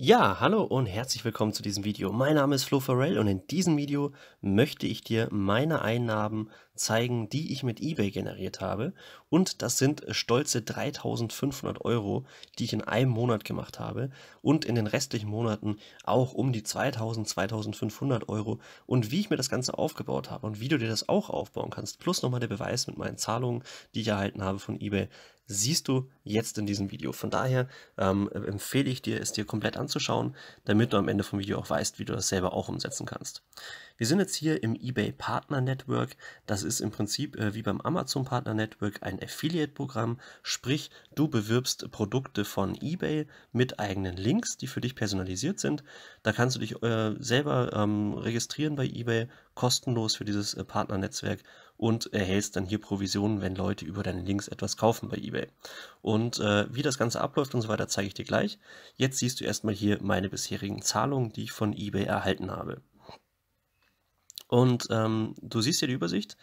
Ja, hallo und herzlich willkommen zu diesem Video. Mein Name ist Flo Farrell und in diesem Video möchte ich dir meine Einnahmen zeigen, die ich mit eBay generiert habe. Und das sind äh, stolze 3500 Euro, die ich in einem Monat gemacht habe. Und in den restlichen Monaten auch um die 2000, 2500 Euro. Und wie ich mir das Ganze aufgebaut habe und wie du dir das auch aufbauen kannst, plus nochmal der Beweis mit meinen Zahlungen, die ich erhalten habe von eBay, siehst du jetzt in diesem Video. Von daher ähm, äh, empfehle ich dir, es dir komplett anzuschauen, damit du am Ende vom Video auch weißt, wie du das selber auch umsetzen kannst. Wir sind jetzt hier im eBay Partner Network. Das ist ist im Prinzip äh, wie beim Amazon Partner Network ein Affiliate-Programm, sprich du bewirbst Produkte von eBay mit eigenen Links, die für dich personalisiert sind. Da kannst du dich äh, selber ähm, registrieren bei eBay, kostenlos für dieses äh, Partnernetzwerk und erhältst dann hier Provisionen, wenn Leute über deine Links etwas kaufen bei eBay. Und äh, wie das Ganze abläuft und so weiter, zeige ich dir gleich. Jetzt siehst du erstmal hier meine bisherigen Zahlungen, die ich von eBay erhalten habe. Und ähm, du siehst hier die Übersicht.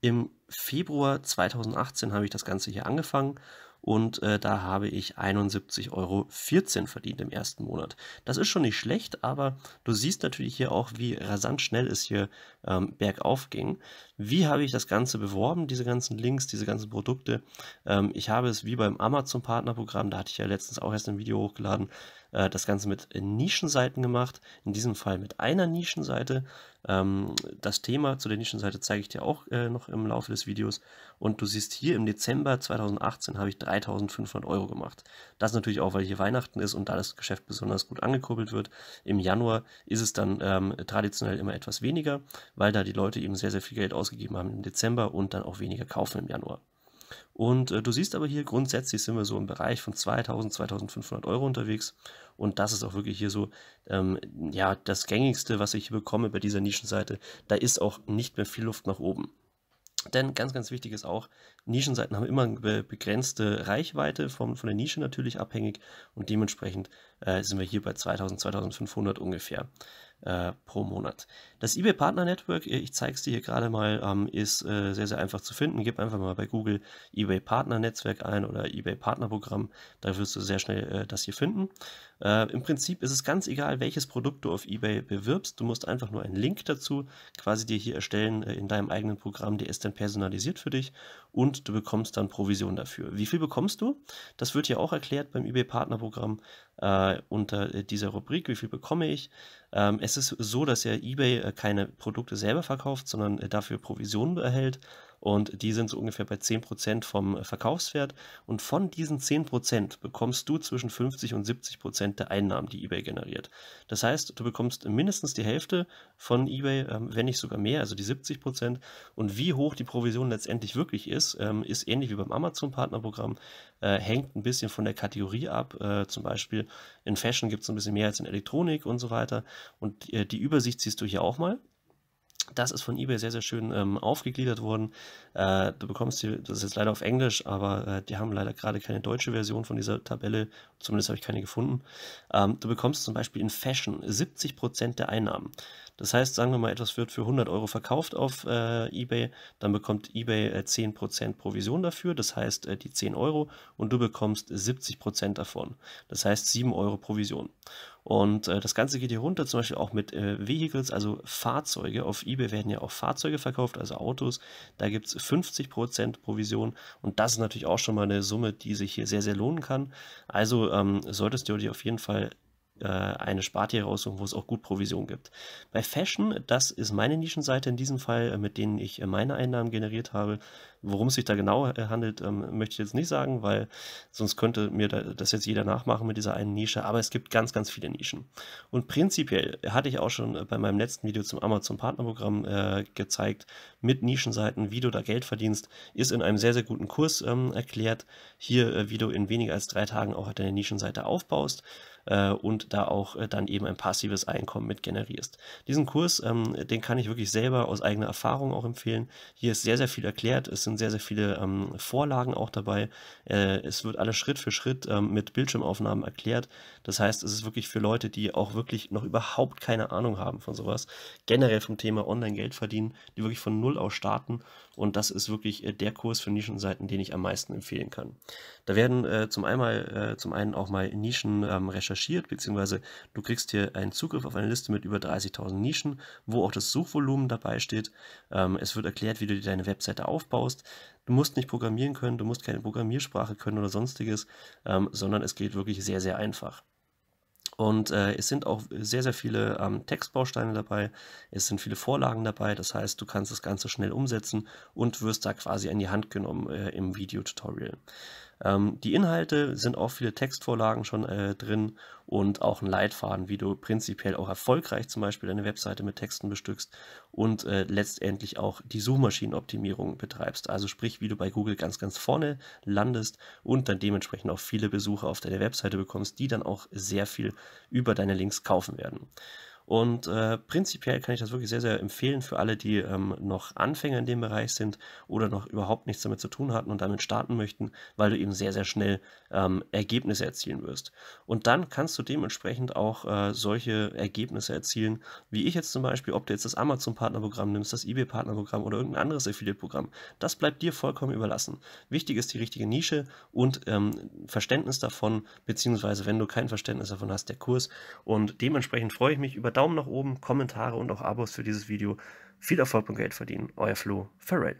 Im Februar 2018 habe ich das Ganze hier angefangen und äh, da habe ich 71,14 Euro verdient im ersten Monat. Das ist schon nicht schlecht, aber du siehst natürlich hier auch, wie rasant schnell es hier ähm, bergauf ging. Wie habe ich das Ganze beworben, diese ganzen Links, diese ganzen Produkte? Ähm, ich habe es wie beim Amazon-Partnerprogramm, da hatte ich ja letztens auch erst ein Video hochgeladen, äh, das Ganze mit Nischenseiten gemacht, in diesem Fall mit einer Nischenseite. Ähm, das Thema zu der Nischenseite zeige ich dir auch äh, noch im Laufe des Videos. Und du siehst hier im Dezember 2018 habe ich 3500 Euro gemacht. Das natürlich auch, weil hier Weihnachten ist und da das Geschäft besonders gut angekurbelt wird. Im Januar ist es dann ähm, traditionell immer etwas weniger, weil da die Leute eben sehr, sehr viel Geld ausgegeben haben im Dezember und dann auch weniger kaufen im Januar. Und äh, du siehst aber hier grundsätzlich sind wir so im Bereich von 2000, 2500 Euro unterwegs. Und das ist auch wirklich hier so, ähm, ja, das gängigste, was ich hier bekomme bei dieser Nischenseite. Da ist auch nicht mehr viel Luft nach oben. Denn ganz, ganz wichtig ist auch, Nischenseiten haben immer eine begrenzte Reichweite, von, von der Nische natürlich abhängig und dementsprechend äh, sind wir hier bei 2000, 2500 ungefähr äh, pro Monat. Das eBay Partner Network, äh, ich zeige es dir hier gerade mal, ähm, ist äh, sehr, sehr einfach zu finden. Gib einfach mal bei Google eBay Partner Netzwerk ein oder eBay Partner Programm, da wirst du sehr schnell äh, das hier finden. Äh, Im Prinzip ist es ganz egal, welches Produkt du auf eBay bewirbst, du musst einfach nur einen Link dazu quasi dir hier erstellen äh, in deinem eigenen Programm, der ist dann personalisiert für dich und du bekommst dann Provision dafür. Wie viel bekommst du? Das wird hier auch erklärt beim eBay Partner Programm äh, unter dieser Rubrik, wie viel bekomme ich. Ähm, es ist so, dass ja eBay äh, keine Produkte selber verkauft, sondern äh, dafür Provisionen erhält und die sind so ungefähr bei 10% vom äh, Verkaufswert und von diesen 10% bekommst du zwischen 50 und 70% der Einnahmen, die eBay generiert. Das heißt, du bekommst mindestens die Hälfte von eBay, ähm, wenn nicht sogar mehr, also die 70% und wie hoch die Provision letztendlich wirklich ist, ähm, ist ähnlich wie beim Amazon-Partnerprogramm, äh, hängt ein bisschen von der Kategorie ab, äh, zum Beispiel in Fashion gibt es ein bisschen mehr als in Elektronik und so weiter und die Übersicht siehst du hier auch mal. Das ist von eBay sehr, sehr schön ähm, aufgegliedert worden. Äh, du bekommst die, das ist jetzt leider auf Englisch, aber äh, die haben leider gerade keine deutsche Version von dieser Tabelle. Zumindest habe ich keine gefunden. Ähm, du bekommst zum Beispiel in Fashion 70% der Einnahmen. Das heißt, sagen wir mal, etwas wird für 100 Euro verkauft auf äh, eBay, dann bekommt eBay äh, 10% Provision dafür, das heißt äh, die 10 Euro und du bekommst 70% davon. Das heißt 7 Euro Provision. Und äh, das Ganze geht hier runter, zum Beispiel auch mit äh, Vehicles, also Fahrzeuge. Auf eBay werden ja auch Fahrzeuge verkauft, also Autos. Da gibt es 50% Provision und das ist natürlich auch schon mal eine Summe, die sich hier sehr, sehr lohnen kann. Also ähm, solltest du dir auf jeden Fall äh, eine Spartier raussuchen, wo es auch gut Provision gibt. Bei Fashion, das ist meine Nischenseite in diesem Fall, äh, mit denen ich äh, meine Einnahmen generiert habe, Worum es sich da genau äh, handelt, ähm, möchte ich jetzt nicht sagen, weil sonst könnte mir da, das jetzt jeder nachmachen mit dieser einen Nische. Aber es gibt ganz, ganz viele Nischen. Und prinzipiell hatte ich auch schon bei meinem letzten Video zum Amazon-Partnerprogramm äh, gezeigt, mit Nischenseiten, wie du da Geld verdienst, ist in einem sehr, sehr guten Kurs ähm, erklärt. Hier, äh, wie du in weniger als drei Tagen auch deine Nischenseite aufbaust äh, und da auch äh, dann eben ein passives Einkommen mit generierst. Diesen Kurs, ähm, den kann ich wirklich selber aus eigener Erfahrung auch empfehlen. Hier ist sehr, sehr viel erklärt. Es sind sehr, sehr viele ähm, Vorlagen auch dabei. Äh, es wird alles Schritt für Schritt ähm, mit Bildschirmaufnahmen erklärt. Das heißt, es ist wirklich für Leute, die auch wirklich noch überhaupt keine Ahnung haben von sowas, generell vom Thema Online-Geld verdienen, die wirklich von Null aus starten. Und das ist wirklich äh, der Kurs für Nischenseiten, den ich am meisten empfehlen kann. Da werden äh, zum, einmal, äh, zum einen auch mal Nischen ähm, recherchiert, beziehungsweise du kriegst hier einen Zugriff auf eine Liste mit über 30.000 Nischen, wo auch das Suchvolumen dabei steht. Ähm, es wird erklärt, wie du dir deine Webseite aufbaust musst. Du musst nicht programmieren können, du musst keine Programmiersprache können oder sonstiges, ähm, sondern es geht wirklich sehr, sehr einfach. Und äh, es sind auch sehr, sehr viele ähm, Textbausteine dabei, es sind viele Vorlagen dabei, das heißt, du kannst das Ganze schnell umsetzen und wirst da quasi an die Hand genommen äh, im Videotutorial. Ähm, die Inhalte sind auch viele Textvorlagen schon äh, drin und auch ein Leitfaden, wie du prinzipiell auch erfolgreich zum Beispiel deine Webseite mit Texten bestückst und äh, letztendlich auch die Suchmaschinenoptimierung betreibst. Also sprich, wie du bei Google ganz, ganz vorne landest und dann dementsprechend auch viele Besucher auf deine Webseite bekommst, die dann auch sehr viel über deine Links kaufen werden. Und äh, prinzipiell kann ich das wirklich sehr, sehr empfehlen für alle, die ähm, noch Anfänger in dem Bereich sind oder noch überhaupt nichts damit zu tun hatten und damit starten möchten, weil du eben sehr, sehr schnell ähm, Ergebnisse erzielen wirst. Und dann kannst du dementsprechend auch äh, solche Ergebnisse erzielen, wie ich jetzt zum Beispiel, ob du jetzt das Amazon-Partnerprogramm nimmst, das eBay-Partnerprogramm oder irgendein anderes Affiliate-Programm. Das bleibt dir vollkommen überlassen. Wichtig ist die richtige Nische und ähm, Verständnis davon, beziehungsweise wenn du kein Verständnis davon hast, der Kurs. Und dementsprechend freue ich mich über das, Daumen nach oben, Kommentare und auch Abos für dieses Video. Viel Erfolg beim Geld verdienen. Euer Flo Farrell.